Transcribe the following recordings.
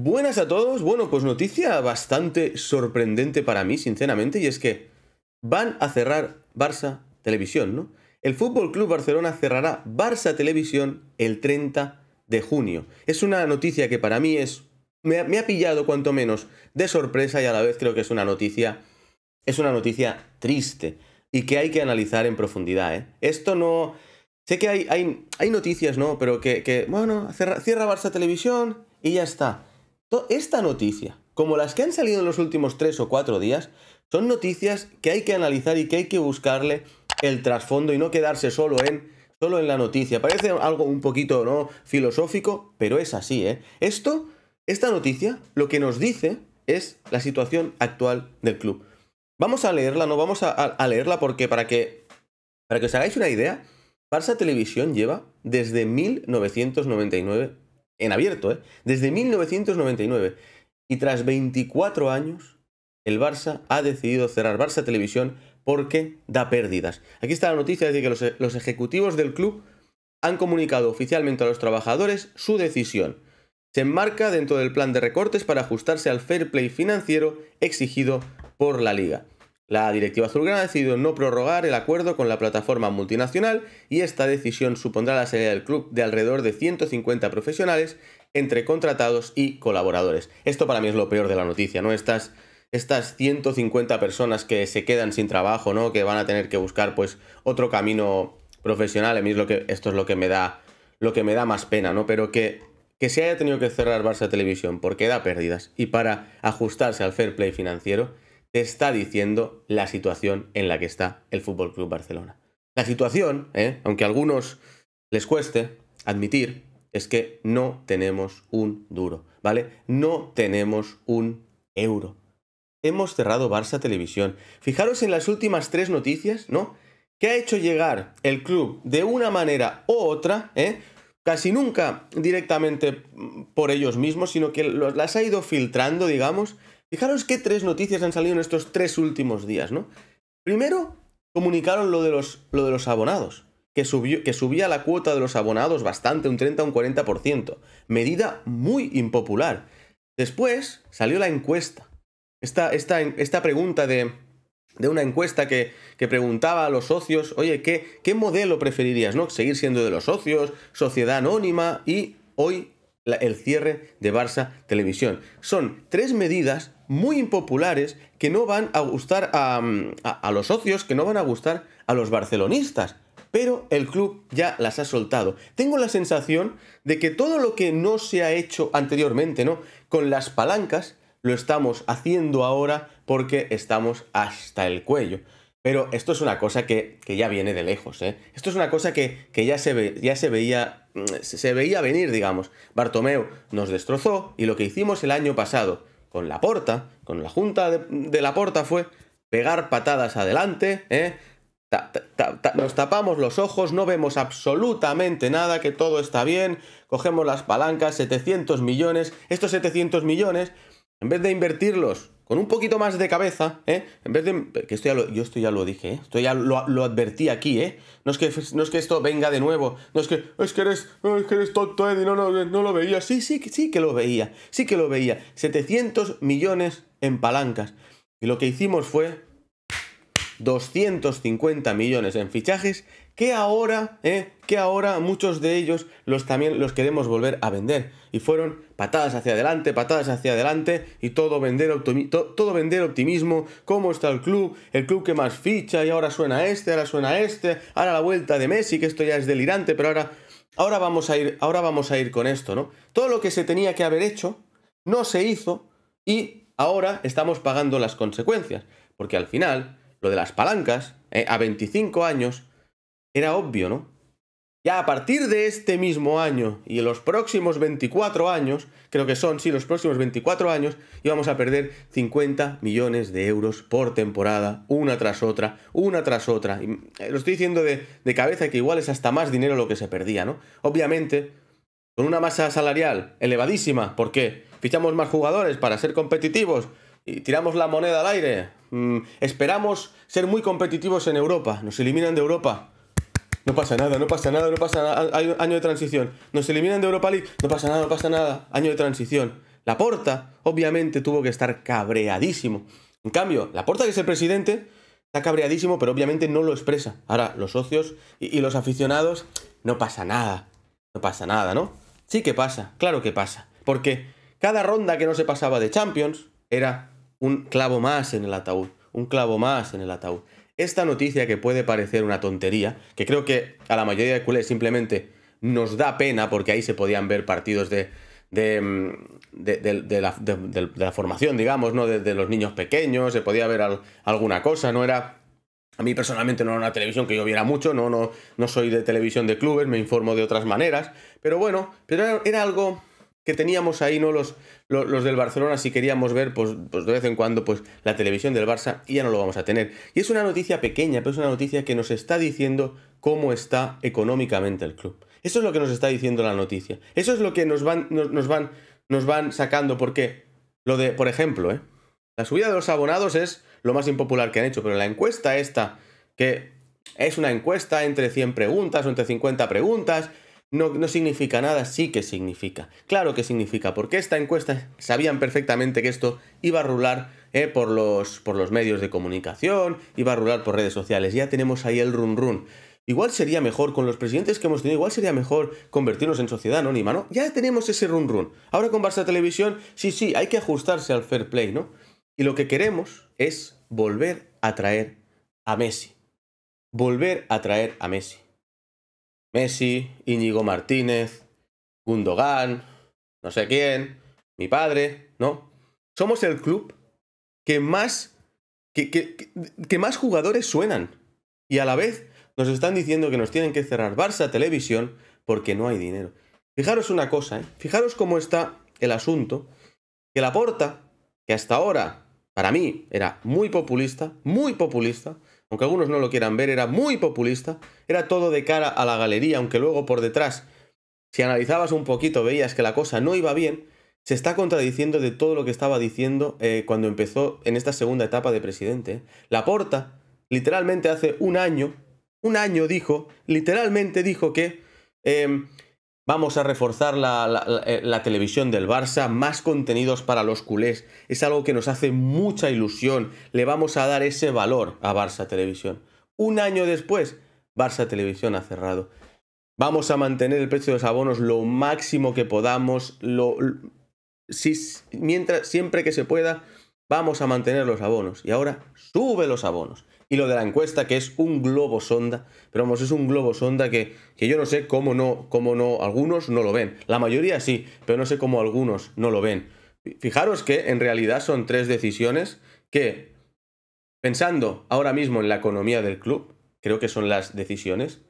Buenas a todos. Bueno, pues noticia bastante sorprendente para mí, sinceramente, y es que van a cerrar Barça Televisión, ¿no? El Fútbol Club Barcelona cerrará Barça Televisión el 30 de junio. Es una noticia que para mí es me ha, pillado cuanto menos de sorpresa y a la vez creo que es una noticia es una noticia triste y que hay que analizar en profundidad, ¿eh? Esto no Sé que hay, hay, noticias, ¿no? Pero que, bueno, cierra Barça Televisión y ya está. Esta noticia, como las que han salido en los últimos tres o cuatro días, son noticias que hay que analizar y que hay que buscarle el trasfondo y no quedarse solo en solo en la noticia. Parece algo un poquito no filosófico, pero es así, ¿eh? Esto esta noticia lo que nos dice es la situación actual del club. Vamos a leerla, no vamos a, leerla porque para que para que os hagáis una idea, Barça Televisión lleva desde 1999 en abierto, ¿eh? desde 1999. Y tras 24 años, el Barça ha decidido cerrar Barça Televisión porque da pérdidas. Aquí está la noticia de que e-, los ejecutivos del club han comunicado oficialmente a los trabajadores su decisión. Se enmarca dentro del plan de recortes para ajustarse al fair play financiero exigido por la liga. La directiva azulgrana ha decidido no prorrogar el acuerdo con la plataforma multinacional y esta decisión supondrá la salida del club de alrededor de 150 profesionales entre contratados y colaboradores. Esto para mí es lo peor de la noticia, ¿no? Estas, estas 150 personas que se quedan sin trabajo, ¿no? Que van a tener que buscar pues otro camino profesional. A mí lo que, esto es lo que me da, lo que me da más pena, ¿no? Pero que, que se haya tenido que cerrar Barça Televisión porque da pérdidas y para ajustarse al fair play financiero te está diciendo la situación en la que está el Fútbol Club Barcelona. La situación, ¿eh? aunque a algunos les cueste admitir, es que no tenemos un duro, ¿vale? No tenemos un euro. Hemos cerrado Barça Televisión. Fijaros en las últimas tres noticias, ¿no? Que ha hecho llegar el club de una manera u otra, ¿eh? casi nunca directamente por ellos mismos, sino que las ha ido filtrando, digamos, Fijaros qué tres noticias han salido en estos tres últimos días, ¿no? Primero, comunicaron lo de los, lo de los abonados, que, subió, que subía la cuota de los abonados bastante, un 30 un 40%, medida muy impopular. Después salió la encuesta, esta, esta pregunta de, una encuesta que, preguntaba a los socios, oye, ¿qué, ¿qué modelo preferirías, no? ¿Seguir siendo de los socios, sociedad anónima y hoy el cierre de Barça Televisión. Son tres medidas muy impopulares que no van a gustar a, a los socios, que no van a gustar a los barcelonistas pero el club ya las ha soltado. Tengo la sensación de que todo lo que no se ha hecho anteriormente, ¿no? Con las palancas, lo estamos haciendo ahora porque estamos hasta el cuello. Pero esto es una cosa que, ya viene de lejos, ¿eh? Esto es una cosa que, ya, se ve, ya se veía. Mm, se veía venir, digamos. Bartomeu nos destrozó y lo que hicimos el año pasado con la porta, con la junta de, la porta fue pegar patadas adelante, ¿eh? nos tapamos los ojos, no vemos absolutamente nada, que todo está bien, cogemos las palancas, 700 millones, estos 700 millones, en vez de invertirlos con un poquito más de cabeza, ¿eh? En vez de... Que yo esto ya lo dije, ¿eh? Esto ya lo, advertí aquí, ¿eh? No es, que, no es que esto venga de nuevo, no es que... Es que eres, es eres tonto, Eddie, no, no, no lo veía. Sí, sí, sí que lo veía, sí que lo veía. 700 millones en palancas. Y lo que hicimos fue 250 millones en fichajes que ahora, eh, que ahora muchos de ellos los también los queremos volver a vender. Y fueron patadas hacia adelante, patadas hacia adelante y todo vender, todo vender optimismo, cómo está el club, el club que más ficha y ahora suena este, ahora suena este, ahora la vuelta de Messi, que esto ya es delirante, pero ahora, ahora, vamos, a ir, ahora vamos a ir con esto, ¿no? Todo lo que se tenía que haber hecho no se hizo y ahora estamos pagando las consecuencias, porque al final lo de las palancas, eh, a 25 años, era obvio, ¿no? Ya a partir de este mismo año y en los próximos 24 años, creo que son, sí, los próximos 24 años, íbamos a perder 50 millones de euros por temporada, una tras otra, una tras otra. Eh, lo estoy diciendo de, de cabeza que igual es hasta más dinero lo que se perdía, ¿no? Obviamente, con una masa salarial elevadísima, ¿por qué? Fichamos más jugadores para ser competitivos, tiramos la moneda al aire. Mm, esperamos ser muy competitivos en Europa. Nos eliminan de Europa. No pasa nada, no pasa nada, no pasa nada. Hay año de transición. Nos eliminan de Europa League. No pasa nada, no pasa nada. Año de transición. La Porta, obviamente, tuvo que estar cabreadísimo. En cambio, la Porta, que es el presidente, está cabreadísimo, pero obviamente no lo expresa. Ahora, los socios y los aficionados, no pasa nada. No pasa nada, ¿no? Sí que pasa, claro que pasa. Porque cada ronda que no se pasaba de Champions era un clavo más en el ataúd, un clavo más en el ataúd. Esta noticia que puede parecer una tontería, que creo que a la mayoría de culés simplemente nos da pena porque ahí se podían ver partidos de, de, mm, de, la, formación, digamos, ¿no? De, los niños pequeños, se podía ver alguna cosa, no era... A mí personalmente no era una televisión que yo viera mucho, no, no, no soy de televisión de clubes, me informo de otras maneras, pero bueno, pero era algo que teníamos ahí, ¿no? Los, los, del Barcelona, si queríamos ver, pues, pues, de vez en cuando, pues la televisión del Barça, y ya no lo vamos a tener. Y es una noticia pequeña, pero es una noticia que nos está diciendo cómo está económicamente el club. Eso es lo que nos está diciendo la noticia. Eso es lo que nos van, nos, nos van, nos van sacando, porque lo de, por ejemplo, ¿eh? la subida de los abonados es lo más impopular que han hecho, pero la encuesta esta, que es una encuesta entre 100 preguntas o entre 50 preguntas, no, significa nada, sí que significa. Claro que significa, porque esta encuesta sabían perfectamente que esto iba a rular eh, por, los, por los medios de comunicación, iba a rular por redes sociales. Ya tenemos ahí el run run. Igual sería mejor, con los presidentes que hemos tenido, igual sería mejor convertirnos en sociedad anónima, ¿no? Ya tenemos ese run run. Ahora con Barça Televisión, sí, sí, hay que ajustarse al fair play, ¿no? Y lo que queremos es volver a traer a Messi. Volver a traer a Messi. Messi, Íñigo Martínez, Gundogan, no sé quién, mi padre, ¿no? Somos el club que más, que, que más jugadores suenan. Y a la vez nos están diciendo que nos tienen que cerrar Barça Televisión porque no hay dinero. Fijaros una cosa, ¿eh? fijaros cómo está el asunto, que la porta, que hasta ahora para mí era muy populista, muy populista, aunque algunos no lo quieran ver, era muy populista, era todo de cara a la galería, aunque luego por detrás, si analizabas un poquito, veías que la cosa no iba bien, se está contradiciendo de todo lo que estaba diciendo eh, cuando empezó en esta segunda etapa de presidente. La Porta, literalmente hace un año, un año dijo, literalmente dijo que... Em, Vamos a reforzar eh, la, televisión del Barça, más contenidos para los culés. Es algo que nos hace mucha ilusión. Le vamos a dar ese valor a Barça Televisión. Un año después, Barça Televisión ha cerrado. Vamos a mantener el precio de los abonos lo máximo que podamos. Lo, mientras, siempre que se pueda, vamos a mantener los abonos. Y ahora sube los abonos y lo de la encuesta, que es un globo sonda, pero vamos, es un globo sonda que, que yo no sé cómo no, cómo no, algunos no lo ven, la mayoría sí, pero no sé cómo algunos no lo ven. Fijaros que en realidad son tres decisiones que, pensando ahora mismo en la economía del club, creo que son las decisiones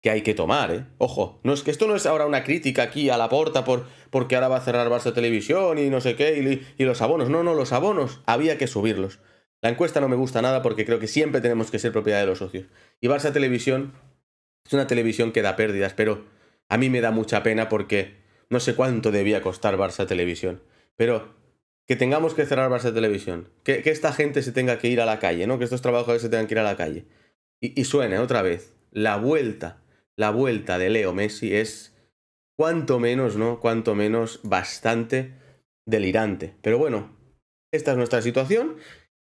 que hay que tomar, ¿eh? Ojo, no es que esto no es ahora una crítica aquí a la porta por, porque ahora va a cerrar Barça Televisión y no sé qué, y los abonos. No, no, los abonos había que subirlos. La encuesta no me gusta nada porque creo que siempre tenemos que ser propiedad de los socios. Y Barça Televisión es una televisión que da pérdidas, pero a mí me da mucha pena porque no sé cuánto debía costar Barça Televisión. Pero que tengamos que cerrar Barça Televisión, que, esta gente se tenga que ir a la calle, ¿no? Que estos trabajadores se tengan que ir a la calle. Y, y suene ¿eh? otra vez. La vuelta, la vuelta de Leo Messi es cuanto menos, ¿no? Cuanto menos bastante delirante. Pero bueno, esta es nuestra situación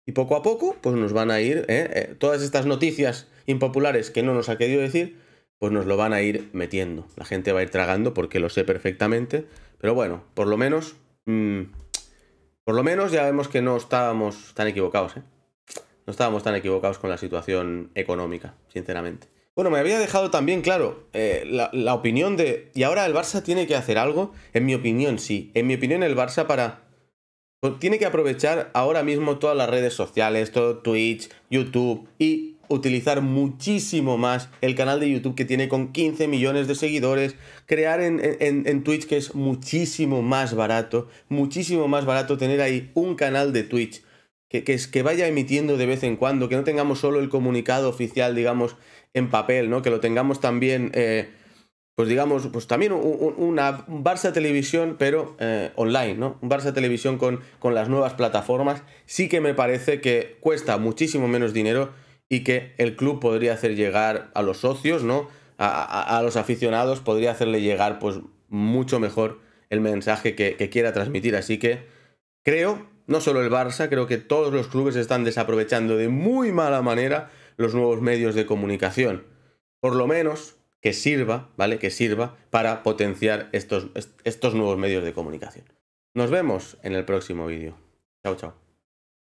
y poco a poco, pues nos van a ir, ¿eh? ¿eh? todas estas noticias impopulares que no nos ha querido decir, pues nos lo van a ir metiendo. La gente va a ir tragando porque lo sé perfectamente. Pero bueno, por lo menos, mm, por lo menos ya vemos que no estábamos tan equivocados, ¿eh? No estábamos tan equivocados con la situación económica, sinceramente. Bueno, me había dejado también, claro, eh, la opinión de... Y ahora el Barça tiene que hacer algo, en mi opinión sí, en mi opinión el Barça para pues tiene que aprovechar ahora mismo todas las redes sociales, todo Twitch, YouTube y utilizar muchísimo más el canal de YouTube que tiene con 15 millones de seguidores, crear en, Twitch que es muchísimo más barato, muchísimo más barato tener ahí un canal de Twitch que, es, que vaya emitiendo de vez en cuando, que no tengamos solo el comunicado oficial, digamos, en papel, ¿no? Que lo tengamos también... Eh, pues digamos, pues también un, una, Barça Televisión, pero eh, online, ¿no? Un Barça Televisión con, con las nuevas plataformas, sí que me parece que cuesta muchísimo menos dinero y que el club podría hacer llegar a los socios, ¿no? A, los aficionados, podría hacerle llegar pues mucho mejor el mensaje que, que quiera transmitir. Así que creo, no solo el Barça, creo que todos los clubes están desaprovechando de muy mala manera los nuevos medios de comunicación. Por lo menos, que sirva, ¿vale? Que sirva para potenciar estos, estos nuevos medios de comunicación. Nos vemos en el próximo vídeo. Chao, chao.